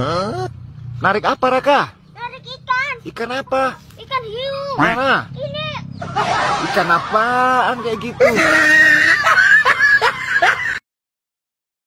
Hah? Narik apa, Raka? Narik ikan. Ikan apa? Ikan hiu. Mana? Ini. Ikan apaan kayak gitu?